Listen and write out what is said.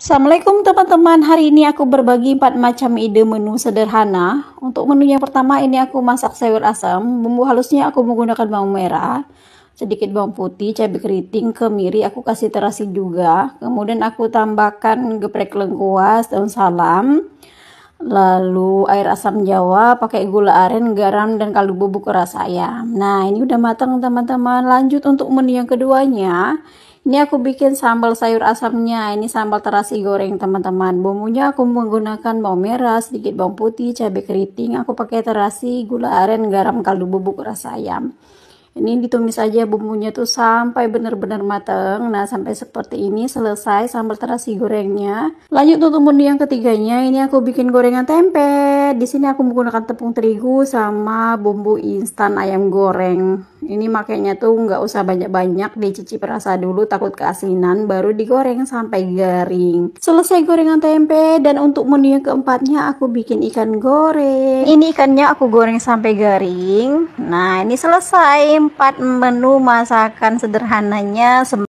Assalamualaikum teman-teman, hari ini aku berbagi 4 macam ide menu sederhana Untuk menu yang pertama ini aku masak sayur asam Bumbu halusnya aku menggunakan bawang merah Sedikit bawang putih, cabai keriting, kemiri, aku kasih terasi juga Kemudian aku tambahkan geprek lengkuas, daun salam Lalu air asam jawa, pakai gula aren, garam, dan kaldu bubuk rasa ayam Nah ini udah matang teman-teman, lanjut untuk menu yang keduanya ini aku bikin sambal sayur asamnya ini sambal terasi goreng teman-teman bumbunya aku menggunakan bawang merah sedikit bawang putih cabai keriting aku pakai terasi gula aren garam kaldu bubuk rasa ayam ini ditumis aja bumbunya tuh sampai benar-benar mateng nah sampai seperti ini selesai sambal terasi gorengnya lanjut untuk bumbu yang ketiganya ini aku bikin gorengan tempe di sini aku menggunakan tepung terigu sama bumbu instan ayam goreng ini makanya tuh nggak usah banyak-banyak dicicip rasa dulu takut keasinan baru digoreng sampai garing selesai gorengan tempe dan untuk menu yang keempatnya aku bikin ikan goreng ini ikannya aku goreng sampai garing nah ini selesai empat menu masakan sederhananya